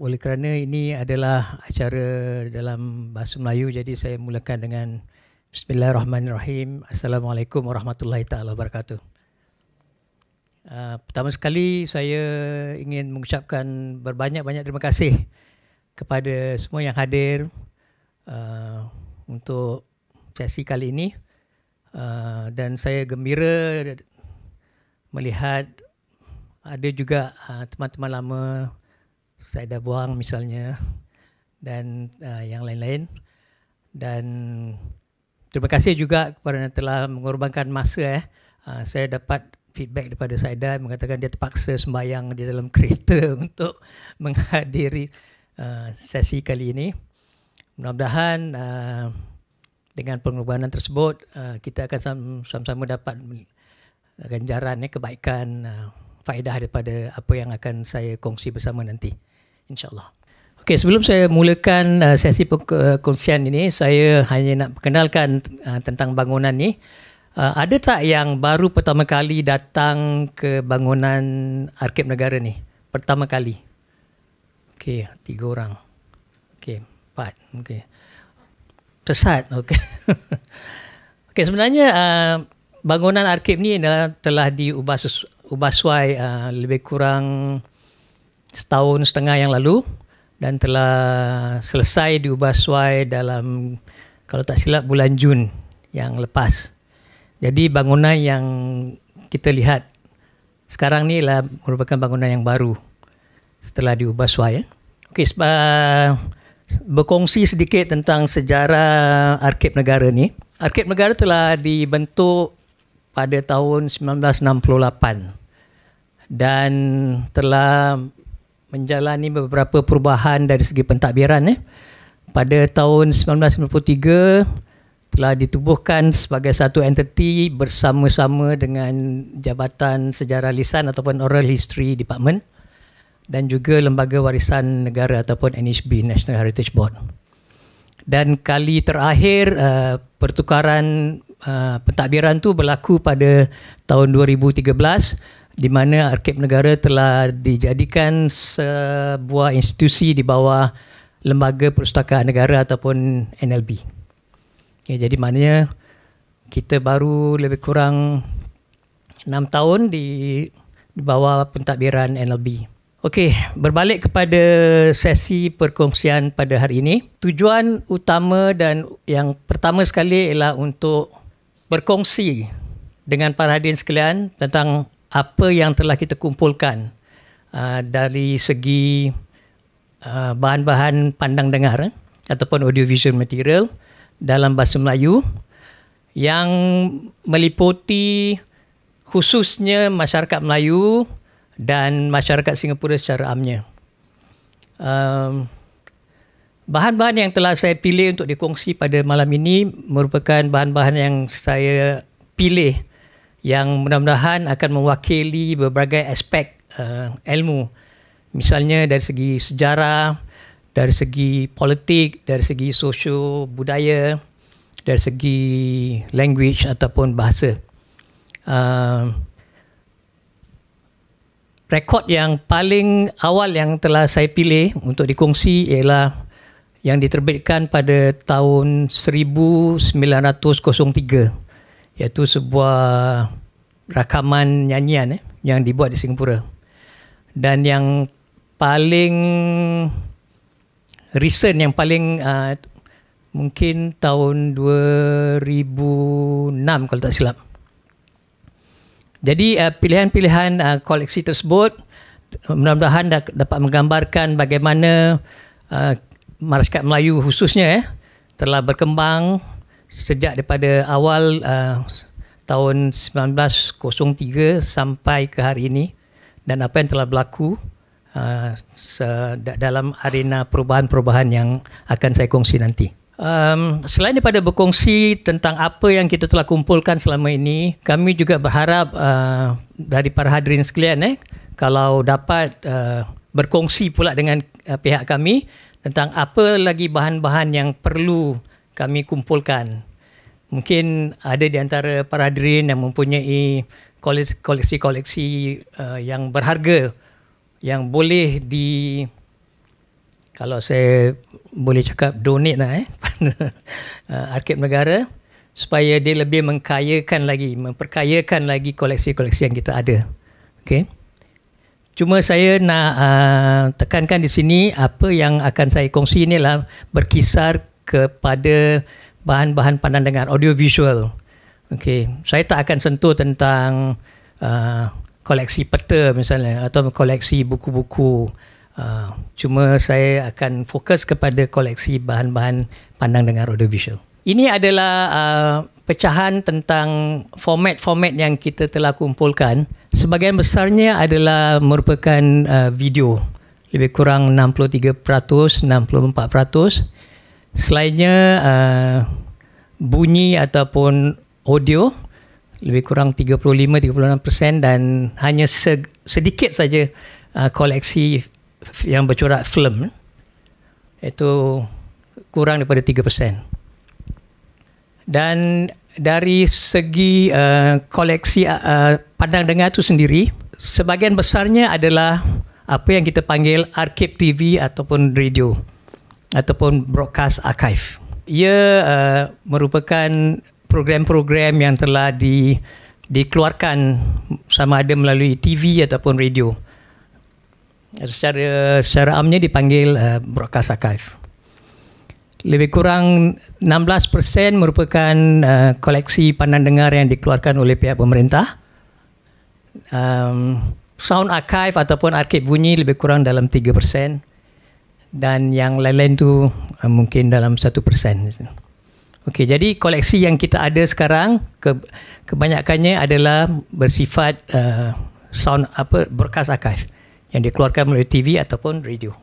oleh kerana ini adalah acara dalam bahasa Melayu jadi saya mulakan dengan Bismillahirrahmanirrahim. Assalamualaikum warahmatullahi taala wabarakatuh. Uh, pertama sekali saya ingin mengucapkan berbanyak-banyak terima kasih kepada semua yang hadir uh, untuk sesi kali ini uh, dan saya gembira melihat ada juga uh, teman-teman lama saya dah buang misalnya dan uh, yang lain-lain dan terima kasih juga kepada yang telah mengorbankan masa eh uh, saya dapat feedback daripada Saida mengatakan dia terpaksa sembahyang di dalam kereta untuk menghadiri uh, sesi kali ini mudah-mudahan uh, dengan pengorbanan tersebut uh, kita akan sama-sama dapat ganjaran eh, kebaikan uh, faedah daripada apa yang akan saya kongsi bersama nanti insyaAllah. Okay, sebelum saya mulakan uh, sesi perkongsian uh, ini, saya hanya nak perkenalkan uh, tentang bangunan ini. Uh, ada tak yang baru pertama kali datang ke bangunan Arkib Negara ni? Pertama kali. Okay, tiga orang. Okay, empat. Okay, Sesat. Okay. Okay, sebenarnya uh, bangunan Arkib ni telah diubah sesuai uh, lebih kurang setahun setengah yang lalu dan telah selesai diubah suai dalam kalau tak silap bulan Jun yang lepas. Jadi bangunan yang kita lihat sekarang ni lah merupakan bangunan yang baru setelah diubah suai. Eh. Okey, berkongsi sedikit tentang sejarah arkib negara ni. Arkib negara telah dibentuk pada tahun 1968 dan telah menjalani beberapa perubahan dari segi pentadbiran eh. Pada tahun 1993 telah ditubuhkan sebagai satu entiti bersama-sama dengan Jabatan Sejarah Lisan ataupun Oral History Department dan juga Lembaga Warisan Negara ataupun NHB National Heritage Board. Dan kali terakhir uh, pertukaran uh, pentadbiran tu berlaku pada tahun 2013 di mana Arkib Negara telah dijadikan sebuah institusi di bawah Lembaga Perpustakaan Negara ataupun NLB. Ya, jadi maknanya kita baru lebih kurang enam tahun di, di bawah pentadbiran NLB. Okey, berbalik kepada sesi perkongsian pada hari ini. Tujuan utama dan yang pertama sekali ialah untuk berkongsi dengan para hadirin sekalian tentang apa yang telah kita kumpulkan uh, dari segi uh, bahan-bahan pandang dengar eh, ataupun audiovisual material dalam bahasa Melayu yang meliputi khususnya masyarakat Melayu dan masyarakat Singapura secara amnya. Um, bahan-bahan yang telah saya pilih untuk dikongsi pada malam ini merupakan bahan-bahan yang saya pilih yang mudah-mudahan akan mewakili berbagai aspek uh, ilmu misalnya dari segi sejarah dari segi politik dari segi sosio budaya dari segi language ataupun bahasa uh, rekod yang paling awal yang telah saya pilih untuk dikongsi ialah yang diterbitkan pada tahun 1903 iaitu sebuah rakaman nyanyian eh, yang dibuat di Singapura. Dan yang paling recent, yang paling uh, mungkin tahun 2006 kalau tak silap. Jadi uh, pilihan-pilihan uh, koleksi tersebut mudah-mudahan dapat menggambarkan bagaimana uh, masyarakat Melayu khususnya eh, telah berkembang sejak daripada awal uh, tahun 1903 sampai ke hari ini dan apa yang telah berlaku uh, dalam arena perubahan-perubahan yang akan saya kongsi nanti. Um, selain daripada berkongsi tentang apa yang kita telah kumpulkan selama ini, kami juga berharap uh, dari para hadirin sekalian eh, kalau dapat uh, berkongsi pula dengan uh, pihak kami tentang apa lagi bahan-bahan yang perlu kami kumpulkan. Mungkin ada di antara para hadirin yang mempunyai koleksi-koleksi uh, yang berharga yang boleh di kalau saya boleh cakap donate lah eh, eh arkib negara supaya dia lebih mengkayakan lagi memperkayakan lagi koleksi-koleksi yang kita ada. Okey. Cuma saya nak uh, tekankan di sini apa yang akan saya kongsi inilah berkisar kepada bahan-bahan pandang dengar audio visual. Okey, saya tak akan sentuh tentang uh, koleksi peta misalnya atau koleksi buku-buku. Uh, cuma saya akan fokus kepada koleksi bahan-bahan pandang dengar audio visual. Ini adalah uh, pecahan tentang format-format yang kita telah kumpulkan. Sebagian besarnya adalah merupakan uh, video. Lebih kurang 63%, 64%. Selainnya uh, bunyi ataupun audio lebih kurang 35-36% dan hanya sedikit saja uh, koleksi yang bercorak film itu kurang daripada 3%. Dan dari segi uh, koleksi uh, pandang dengar itu sendiri, sebagian besarnya adalah apa yang kita panggil arkib TV ataupun radio ataupun broadcast archive. Ia uh, merupakan program-program yang telah di, dikeluarkan sama ada melalui TV ataupun radio. Secara secara amnya dipanggil uh, broadcast archive. Lebih kurang 16% merupakan uh, koleksi pandang dengar yang dikeluarkan oleh pihak pemerintah. Um, sound archive ataupun arkib bunyi lebih kurang dalam 3% dan yang lain-lain tu uh, mungkin dalam 1%. Okey, jadi koleksi yang kita ada sekarang ke, kebanyakannya adalah bersifat uh, sound apa berkas akaf yang dikeluarkan melalui TV ataupun radio.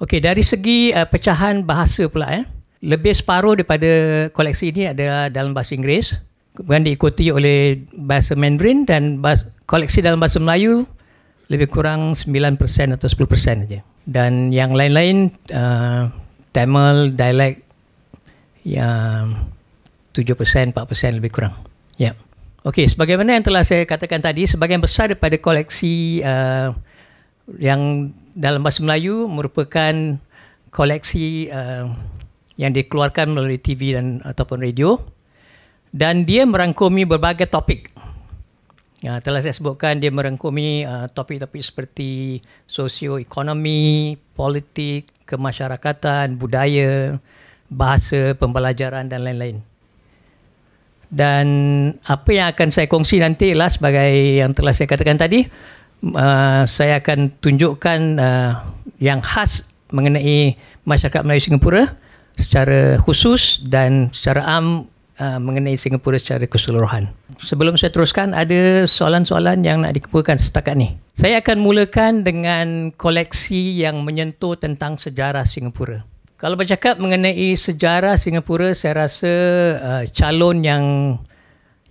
Okey, dari segi uh, pecahan bahasa pula eh. Lebih separuh daripada koleksi ini adalah dalam bahasa Inggeris, kemudian diikuti oleh bahasa Mandarin dan bahasa, koleksi dalam bahasa Melayu lebih kurang 9% atau 10% saja dan yang lain-lain uh, Tamil dialect yang 7% 4% lebih kurang. Ya. Yeah. Okey, sebagaimana yang telah saya katakan tadi, sebahagian besar daripada koleksi uh, yang dalam bahasa Melayu merupakan koleksi uh, yang dikeluarkan melalui TV dan ataupun radio dan dia merangkumi berbagai topik Ya, telah saya sebutkan dia merangkumi uh, topik-topik seperti sosioekonomi, politik, kemasyarakatan, budaya, bahasa, pembelajaran dan lain-lain. Dan apa yang akan saya kongsi nanti ialah sebagai yang telah saya katakan tadi, uh, saya akan tunjukkan uh, yang khas mengenai masyarakat Melayu Singapura secara khusus dan secara am uh, mengenai Singapura secara keseluruhan. Sebelum saya teruskan, ada soalan-soalan yang nak dikumpulkan setakat ni. Saya akan mulakan dengan koleksi yang menyentuh tentang sejarah Singapura. Kalau bercakap mengenai sejarah Singapura, saya rasa uh, calon yang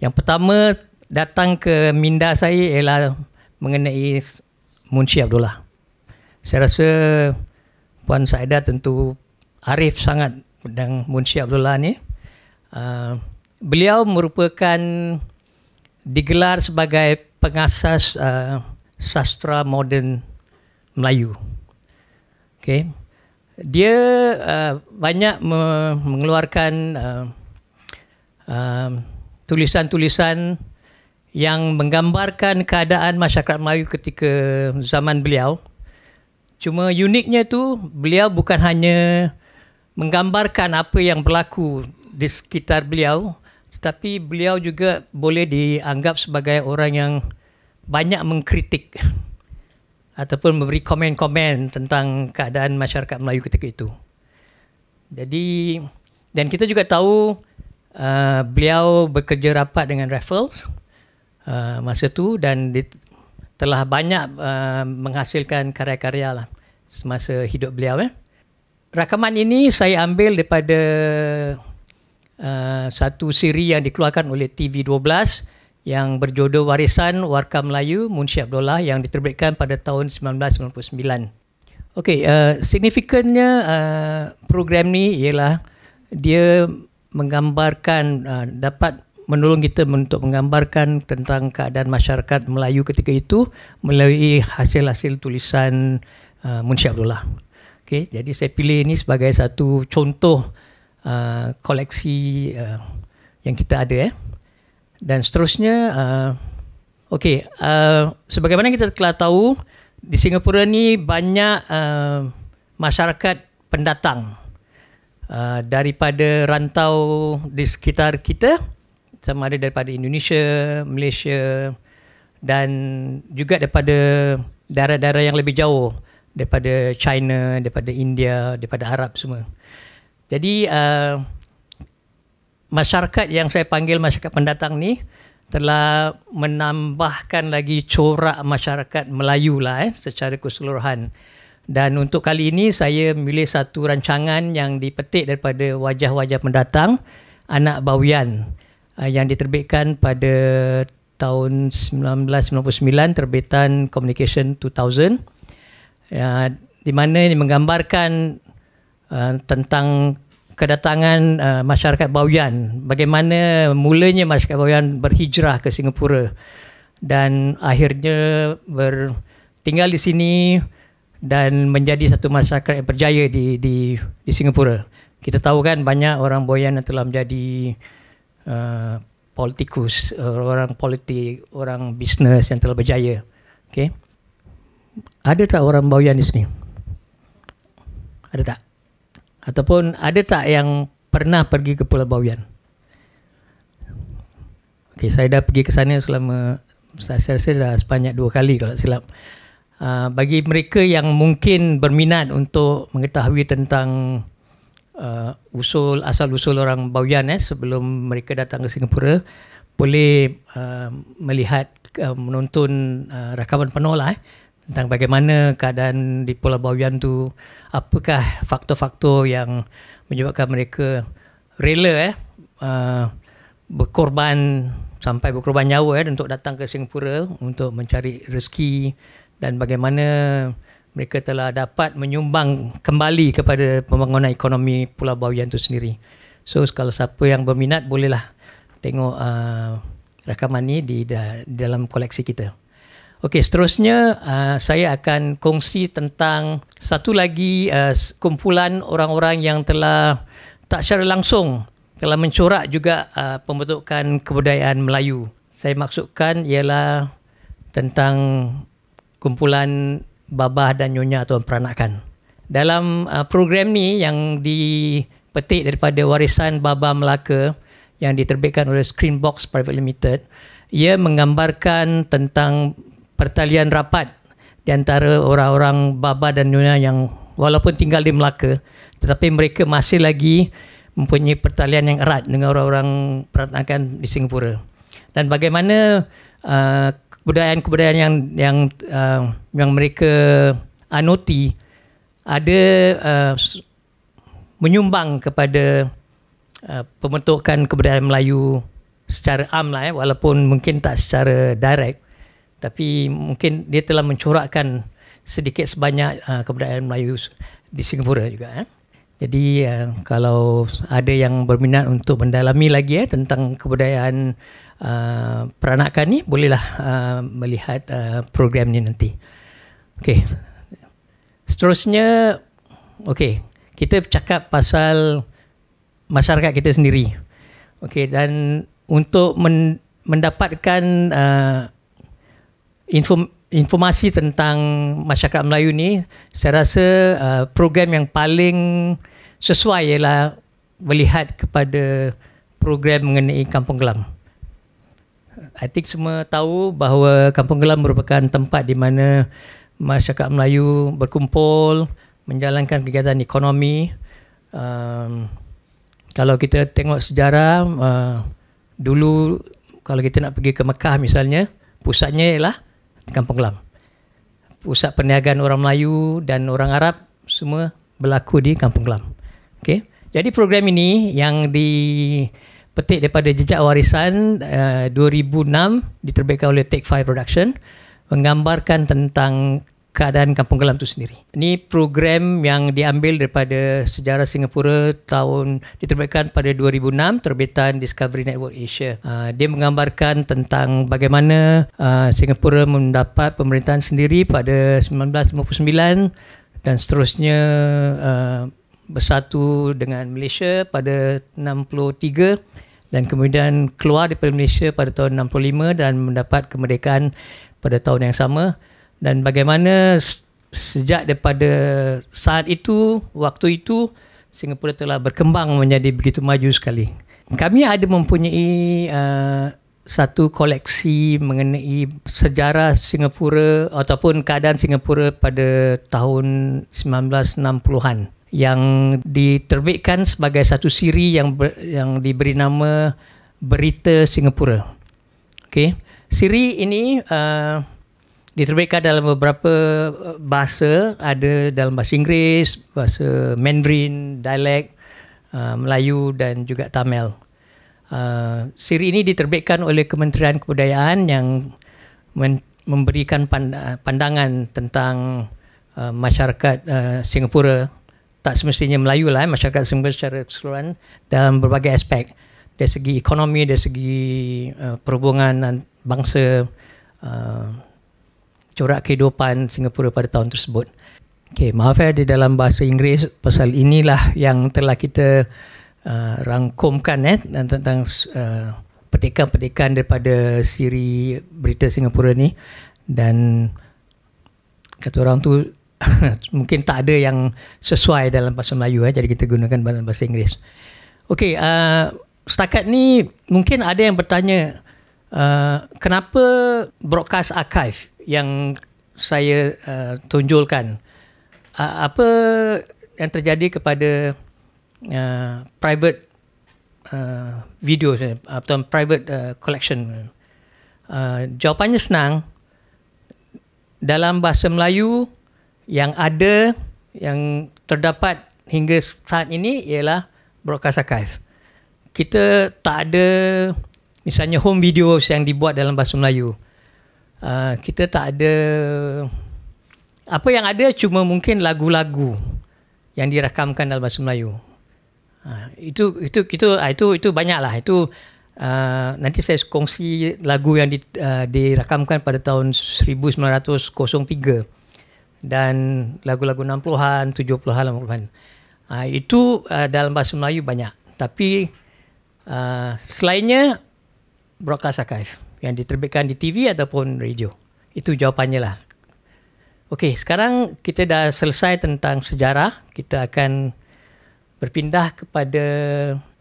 yang pertama datang ke minda saya ialah mengenai Munshi Abdullah. Saya rasa Puan Saida tentu arif sangat dengan Munshi Abdullah ni uh, beliau merupakan digelar sebagai pengasas uh, sastra moden Melayu. Okay. Dia uh, banyak me- mengeluarkan uh, uh, tulisan-tulisan yang menggambarkan keadaan masyarakat Melayu ketika zaman beliau. Cuma uniknya tu beliau bukan hanya menggambarkan apa yang berlaku di sekitar beliau tetapi beliau juga boleh dianggap sebagai orang yang banyak mengkritik ataupun memberi komen-komen tentang keadaan masyarakat Melayu ketika itu. Jadi dan kita juga tahu uh, beliau bekerja rapat dengan Raffles uh, masa itu dan di, telah banyak uh, menghasilkan karya-karya lah semasa hidup beliau. Eh. Rakaman ini saya ambil daripada Eh, satu siri yang dikeluarkan oleh TV12 yang berjudul warisan warga Melayu Munshi Abdullah yang diterbitkan pada tahun 1999. Okey, uh, eh, signifikannya uh, eh, program ni ialah dia menggambarkan uh, dapat menolong kita untuk menggambarkan tentang keadaan masyarakat Melayu ketika itu melalui hasil-hasil tulisan uh, Munshi Abdullah. Okey, jadi saya pilih ini sebagai satu contoh uh, koleksi uh, yang kita ada eh. Dan seterusnya uh, okey, uh, sebagaimana kita telah tahu di Singapura ni banyak uh, masyarakat pendatang uh, daripada rantau di sekitar kita sama ada daripada Indonesia, Malaysia dan juga daripada daerah-daerah yang lebih jauh daripada China, daripada India, daripada Arab semua. Jadi uh, masyarakat yang saya panggil masyarakat pendatang ni telah menambahkan lagi corak masyarakat Melayu lah eh, secara keseluruhan. Dan untuk kali ini saya memilih satu rancangan yang dipetik daripada wajah-wajah pendatang Anak Bawian uh, yang diterbitkan pada tahun 1999 terbitan Communication 2000 uh, ya, di mana ini menggambarkan uh, tentang kedatangan uh, masyarakat Bawian bagaimana mulanya masyarakat Bawian berhijrah ke Singapura dan akhirnya ber tinggal di sini dan menjadi satu masyarakat yang berjaya di di di Singapura. Kita tahu kan banyak orang Boyan yang telah menjadi uh, politikus, uh, orang politik, orang bisnes yang telah berjaya. Okey. Ada tak orang Boyan di sini? Ada tak? Ataupun ada tak yang pernah pergi ke Pulau Bawian? Okay, saya dah pergi ke sana selama saya rasa dah sebanyak dua kali kalau silap. Uh, bagi mereka yang mungkin berminat untuk mengetahui tentang uh, usul asal usul orang Bawian eh, sebelum mereka datang ke Singapura, boleh uh, melihat uh, menonton uh, rakaman penolak eh, tentang bagaimana keadaan di Pulau Bawian tu apakah faktor-faktor yang menyebabkan mereka rela eh, uh, berkorban sampai berkorban nyawa eh, untuk datang ke Singapura untuk mencari rezeki dan bagaimana mereka telah dapat menyumbang kembali kepada pembangunan ekonomi Pulau Bawian itu sendiri. So kalau siapa yang berminat bolehlah tengok uh, rakaman ini di, di dalam koleksi kita. Okey, seterusnya uh, saya akan kongsi tentang satu lagi uh, kumpulan orang-orang yang telah tak secara langsung telah mencorak juga uh, pembentukan kebudayaan Melayu. Saya maksudkan ialah tentang kumpulan Babah dan Nyonya atau Peranakan. Dalam uh, program ni yang dipetik daripada warisan Babah Melaka yang diterbitkan oleh Screenbox Private Limited, ia menggambarkan tentang pertalian rapat di antara orang-orang Baba dan Nuna yang walaupun tinggal di Melaka tetapi mereka masih lagi mempunyai pertalian yang erat dengan orang-orang peranakan di Singapura. Dan bagaimana uh, kebudayaan-kebudayaan uh, yang yang uh, yang mereka anuti, ada uh, menyumbang kepada uh, pembentukan kebudayaan Melayu secara am lah eh, walaupun mungkin tak secara direct tapi mungkin dia telah mencorakkan sedikit sebanyak uh, kebudayaan Melayu di Singapura juga eh. Jadi uh, kalau ada yang berminat untuk mendalami lagi eh tentang kebudayaan uh, peranakan ini, bolehlah uh, melihat uh, program ini nanti. Okey. Seterusnya okey, kita cakap pasal masyarakat kita sendiri. Okey dan untuk men- mendapatkan uh, info, informasi tentang masyarakat Melayu ni saya rasa uh, program yang paling sesuai ialah melihat kepada program mengenai Kampung Gelam. I think semua tahu bahawa Kampung Gelam merupakan tempat di mana masyarakat Melayu berkumpul, menjalankan kegiatan ekonomi. Um, kalau kita tengok sejarah, uh, dulu kalau kita nak pergi ke Mekah misalnya, pusatnya ialah Kampung Glam. Pusat perniagaan orang Melayu dan orang Arab semua berlaku di Kampung Glam. Okay. Jadi program ini yang dipetik daripada jejak warisan uh, eh, 2006 diterbitkan oleh Take 5 Production menggambarkan tentang keadaan kampung gelam itu sendiri. Ini program yang diambil daripada sejarah Singapura tahun diterbitkan pada 2006 terbitan Discovery Network Asia. Uh, dia menggambarkan tentang bagaimana uh, Singapura mendapat pemerintahan sendiri pada 1959 dan seterusnya uh, bersatu dengan Malaysia pada 63 dan kemudian keluar daripada Malaysia pada tahun 65 dan mendapat kemerdekaan pada tahun yang sama dan bagaimana sejak daripada saat itu waktu itu Singapura telah berkembang menjadi begitu maju sekali kami ada mempunyai uh, satu koleksi mengenai sejarah Singapura ataupun keadaan Singapura pada tahun 1960-an yang diterbitkan sebagai satu siri yang ber, yang diberi nama Berita Singapura. Okey, siri ini uh, diterbitkan dalam beberapa eh, bahasa ada dalam bahasa Inggeris, bahasa Mandarin, dialect uh, eh, Melayu dan juga Tamil. Uh, siri ini diterbitkan oleh Kementerian Kebudayaan yang memberikan pand- pandangan tentang uh, masyarakat uh, Singapura tak semestinya Melayu lah masyarakat Singapura secara keseluruhan dalam berbagai aspek dari segi ekonomi dari segi uh, perhubungan bangsa uh, corak kehidupan Singapura pada tahun tersebut. Okay, maaf ya di dalam bahasa Inggeris pasal inilah yang telah kita uh, rangkumkan eh, tentang uh, petikan-petikan daripada siri berita Singapura ni dan kata orang tu mungkin tak ada yang sesuai dalam bahasa Melayu eh, jadi kita gunakan dalam bahasa Inggeris. Okay, uh, setakat ni mungkin ada yang bertanya uh, kenapa broadcast archive yang saya uh, tunjulkan uh, apa yang terjadi kepada uh, private uh, video eh, atau private uh, collection uh, jawapannya senang dalam bahasa Melayu yang ada yang terdapat hingga saat ini ialah broadcast archive kita tak ada misalnya home videos yang dibuat dalam bahasa Melayu uh, kita tak ada apa yang ada cuma mungkin lagu-lagu yang dirakamkan dalam bahasa Melayu. Uh, itu itu itu uh, itu itu banyaklah itu uh, nanti saya kongsi lagu yang di, uh, dirakamkan pada tahun 1903 dan lagu-lagu 60-an, 70-an, 80-an. Uh, itu uh, dalam bahasa Melayu banyak tapi uh, selainnya broadcast archive yang diterbitkan di TV ataupun radio. Itu jawapannya lah. Okey, sekarang kita dah selesai tentang sejarah. Kita akan berpindah kepada...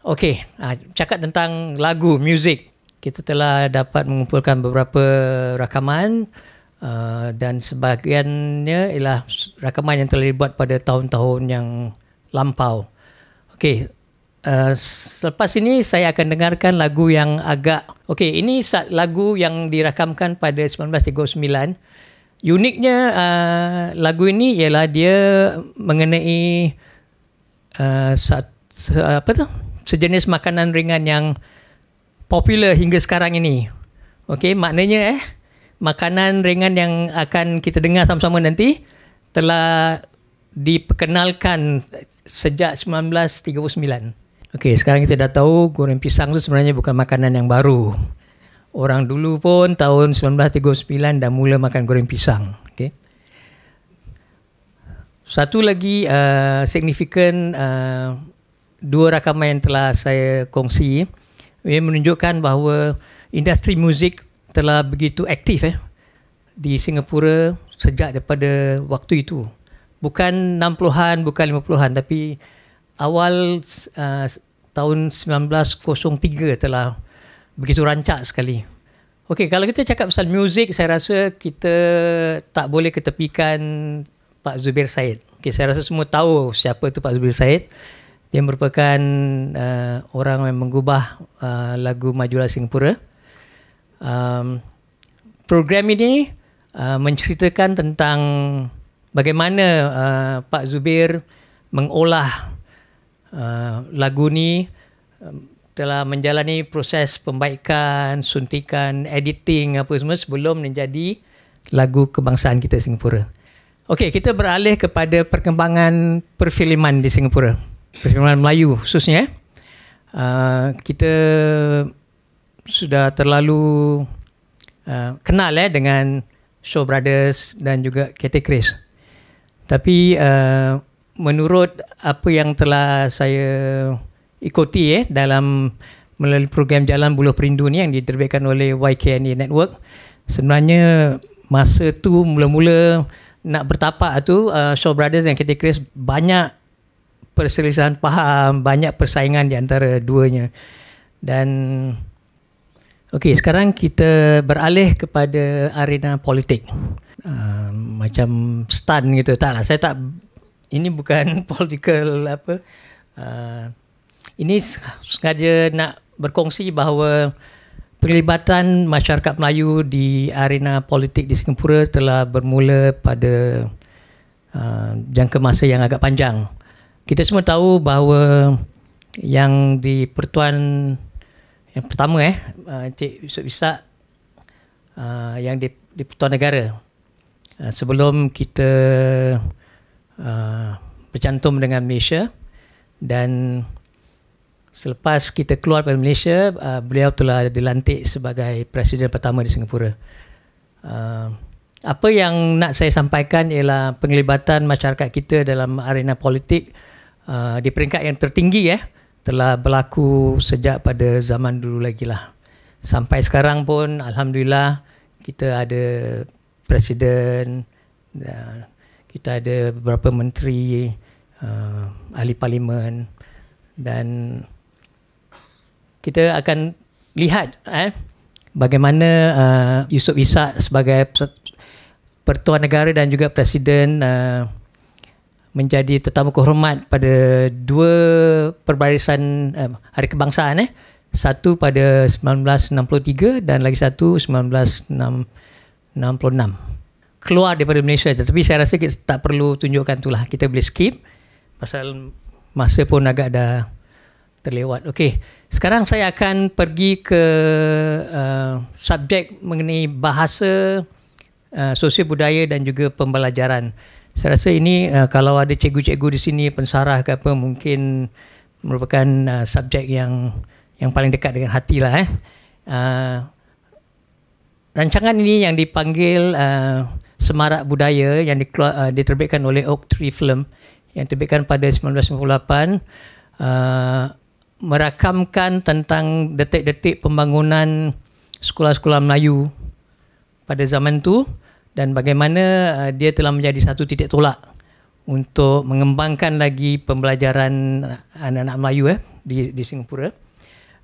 Okey, ah, cakap tentang lagu, music. Kita telah dapat mengumpulkan beberapa rakaman uh, dan sebagiannya ialah rakaman yang telah dibuat pada tahun-tahun yang lampau. Okey, Eh, selepas ini saya akan dengarkan lagu yang agak okey ini lagu yang dirakamkan pada 1939 uniknya uh, lagu ini ialah dia mengenai uh, sat, se, apa tu sejenis makanan ringan yang popular hingga sekarang ini okey maknanya eh makanan ringan yang akan kita dengar sama-sama nanti telah diperkenalkan sejak 1939 Okey, sekarang kita dah tahu goreng pisang tu sebenarnya bukan makanan yang baru. Orang dulu pun tahun 1939 dah mula makan goreng pisang. Okey. Satu lagi uh, signifikan uh, dua rakaman yang telah saya kongsi ini menunjukkan bahawa industri muzik telah begitu aktif eh, di Singapura sejak daripada waktu itu. Bukan 60-an, bukan 50-an tapi awal uh, tahun 1903 telah begitu rancak sekali. Okey, kalau kita cakap pasal muzik, saya rasa kita tak boleh ketepikan Pak Zubir Said. Okey, saya rasa semua tahu siapa tu Pak Zubir Said. Dia merupakan uh, orang yang mengubah uh, lagu Majulah Singapura. Um, program ini uh, menceritakan tentang bagaimana uh, Pak Zubir mengolah Uh, lagu ni um, telah menjalani proses pembaikan, suntikan, editing apa semua sebelum menjadi lagu kebangsaan kita Singapura. Okey, kita beralih kepada perkembangan perfilman di Singapura. Perfilman Melayu khususnya. Eh. Uh, kita sudah terlalu uh, kenal eh, dengan Show Brothers dan juga KT Chris. Tapi uh, menurut apa yang telah saya ikuti eh dalam melalui program Jalan Buluh Perindu ni yang diterbitkan oleh YKN Network sebenarnya masa tu mula-mula nak bertapak tu uh, Shaw Brothers dan Katie Chris banyak perselisihan faham banyak persaingan di antara duanya dan okey sekarang kita beralih kepada arena politik uh, macam stun gitu taklah saya tak ini bukan political apa. Uh, ini sengaja nak berkongsi bahawa perlibatan masyarakat Melayu di arena politik di Singapura telah bermula pada uh, jangka masa yang agak panjang. Kita semua tahu bahawa yang di pertuan yang pertama eh Encik uh, Yusuf Isak uh, yang di, di pertuan negara uh, sebelum kita Uh, bercantum dengan Malaysia dan selepas kita keluar dari Malaysia uh, beliau telah dilantik sebagai presiden pertama di Singapura. Uh, apa yang nak saya sampaikan ialah penglibatan masyarakat kita dalam arena politik uh, di peringkat yang tertinggi eh telah berlaku sejak pada zaman dulu lagi lah. Sampai sekarang pun alhamdulillah kita ada presiden uh, kita ada beberapa menteri uh, ahli parlimen dan kita akan lihat eh bagaimana uh, Yusuf Ishak sebagai pertuan negara dan juga presiden uh, menjadi tetamu kehormat pada dua perbarisan eh, hari kebangsaan eh satu pada 1963 dan lagi satu 1966 keluar daripada Malaysia tetapi saya rasa kita tak perlu tunjukkan itulah kita boleh skip pasal masa pun agak dah terlewat okey sekarang saya akan pergi ke uh, subjek mengenai bahasa uh, sosio budaya dan juga pembelajaran saya rasa ini uh, kalau ada cikgu-cikgu di sini pensarah ke apa mungkin merupakan uh, subjek yang yang paling dekat dengan hatilah eh uh, rancangan ini yang dipanggil uh, semarak budaya yang dikelu- uh, diterbitkan oleh Oak Tree Film yang diterbitkan pada 1998 uh, merakamkan tentang detik-detik pembangunan sekolah-sekolah Melayu pada zaman tu dan bagaimana uh, dia telah menjadi satu titik tolak untuk mengembangkan lagi pembelajaran anak-anak Melayu eh di di Singapura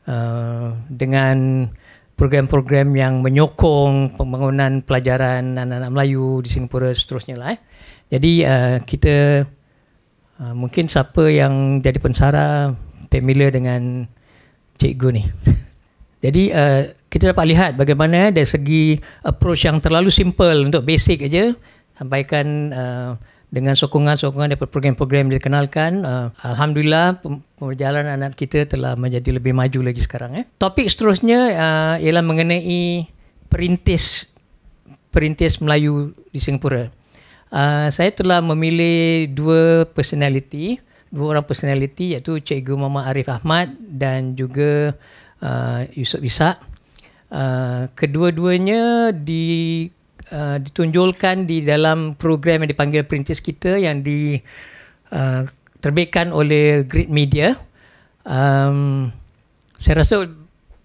uh, dengan program-program yang menyokong pembangunan pelajaran anak-anak Melayu di Singapura seterusnya lah. Eh. Jadi uh, kita uh, mungkin siapa yang jadi pensara familiar dengan cikgu ni. jadi uh, kita dapat lihat bagaimana dari segi approach yang terlalu simple untuk basic aja sampaikan uh, dengan sokongan-sokongan daripada program-program yang dikenalkan uh, alhamdulillah perjalanan anak kita telah menjadi lebih maju lagi sekarang eh topik seterusnya uh, ialah mengenai perintis perintis Melayu di Singapura uh, saya telah memilih dua personaliti dua orang personaliti iaitu Cikgu Muhammad Arif Ahmad dan juga uh, Yusuf Isak uh, kedua-duanya di Uh, ditunjulkan di dalam program yang dipanggil Perintis Kita yang di uh, terbitkan oleh Grid Media. Um, saya rasa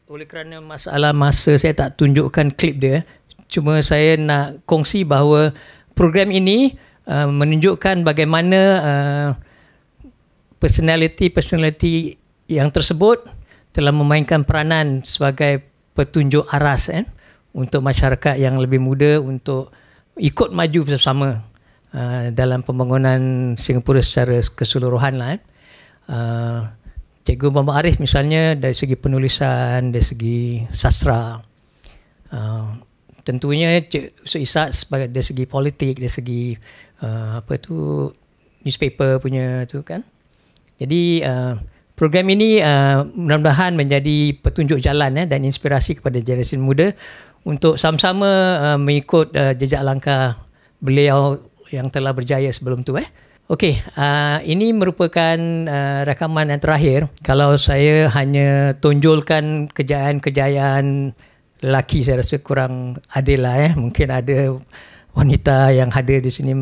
oleh kerana masalah masa saya tak tunjukkan klip dia. Cuma saya nak kongsi bahawa program ini uh, menunjukkan bagaimana uh, personality-personality yang tersebut telah memainkan peranan sebagai petunjuk aras eh untuk masyarakat yang lebih muda untuk ikut maju bersama uh, dalam pembangunan Singapura secara keseluruhan lah. Eh. Uh, Cikgu Muhammad Arif misalnya dari segi penulisan, dari segi sastra. Uh, tentunya Cik Ustaz Isat sebagai dari segi politik, dari segi uh, apa tu newspaper punya tu kan. Jadi uh, program ini uh, mudah-mudahan menjadi petunjuk jalan eh, dan inspirasi kepada generasi muda untuk sama-sama uh, mengikut uh, jejak langkah beliau yang telah berjaya sebelum tu eh. Okey, uh, ini merupakan uh, rakaman yang terakhir. Kalau saya hanya tonjolkan kejayaan-kejayaan lelaki saya rasa kurang adil lah eh. Mungkin ada wanita yang hadir di sini.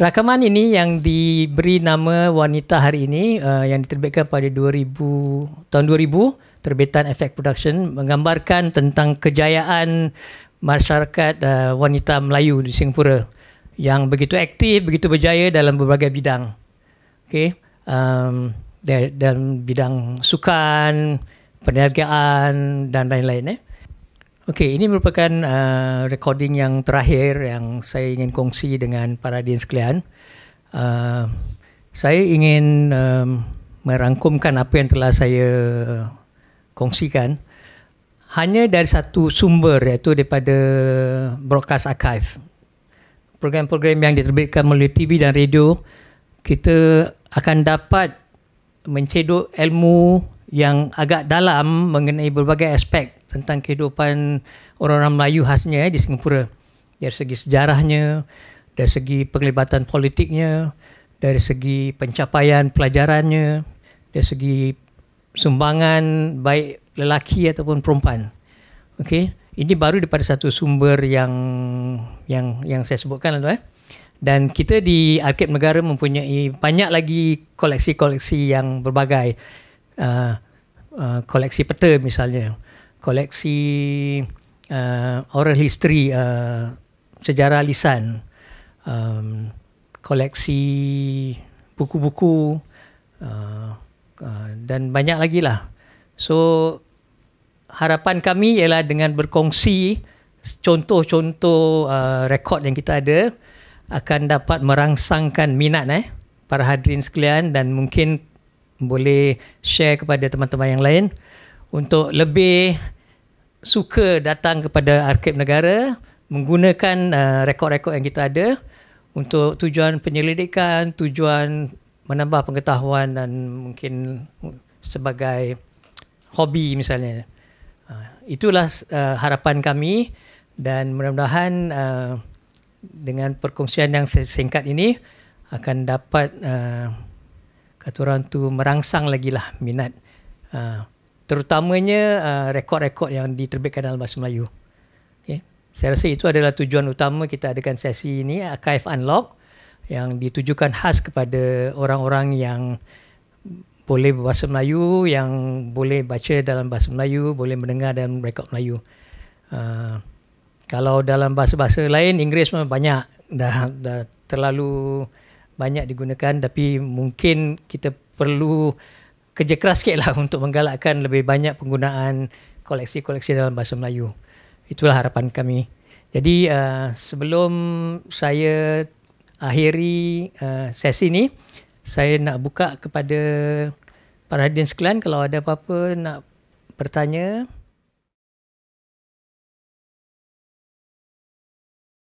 Rakaman ini yang diberi nama Wanita Hari Ini uh, yang diterbitkan pada 2000 tahun 2000 terbitan FX Production menggambarkan tentang kejayaan masyarakat uh, wanita Melayu di Singapura yang begitu aktif, begitu berjaya dalam berbagai bidang. okay, Um, dalam bidang sukan, perniagaan dan lain-lain eh. Okey, ini merupakan uh, recording yang terakhir yang saya ingin kongsi dengan para din sekalian. Uh, saya ingin um, merangkumkan apa yang telah saya kongsikan hanya dari satu sumber iaitu daripada broadcast archive. Program-program yang diterbitkan melalui TV dan radio kita akan dapat mencedok ilmu yang agak dalam mengenai berbagai aspek tentang kehidupan orang-orang Melayu khasnya eh, di Singapura. Dari segi sejarahnya, dari segi perlibatan politiknya, dari segi pencapaian pelajarannya, dari segi sumbangan baik lelaki ataupun perempuan. Okey, ini baru daripada satu sumber yang yang yang saya sebutkan lah tu eh. Dan kita di Arkib Negara mempunyai banyak lagi koleksi-koleksi yang berbagai uh, uh, koleksi peta misalnya, koleksi uh, oral history uh, sejarah lisan, um, koleksi buku-buku Ah, dan banyak lagi lah. So harapan kami ialah dengan berkongsi contoh-contoh uh, rekod yang kita ada akan dapat merangsangkan minat eh para hadirin sekalian dan mungkin boleh share kepada teman-teman yang lain untuk lebih suka datang kepada arkib negara menggunakan uh, rekod-rekod yang kita ada untuk tujuan penyelidikan, tujuan menambah pengetahuan dan mungkin sebagai hobi misalnya. Ha, itulah uh, harapan kami dan mudah-mudahan uh, dengan perkongsian yang singkat ini akan dapat uh, kata orang tu merangsang lagi lah minat terutamanya rekod-rekod yang diterbitkan dalam bahasa Melayu. Saya rasa itu adalah tujuan utama kita adakan sesi ini, Archive Unlocked yang ditujukan khas kepada orang-orang yang boleh berbahasa Melayu, yang boleh baca dalam bahasa Melayu, boleh mendengar dalam rekod Melayu. Uh, kalau dalam bahasa-bahasa lain, Inggeris memang banyak. Dah, dah terlalu banyak digunakan tapi mungkin kita perlu kerja keras sikit lah untuk menggalakkan lebih banyak penggunaan koleksi-koleksi dalam bahasa Melayu. Itulah harapan kami. Jadi uh, sebelum saya akhiri uh, sesi ni saya nak buka kepada para hadirin sekalian kalau ada apa-apa nak bertanya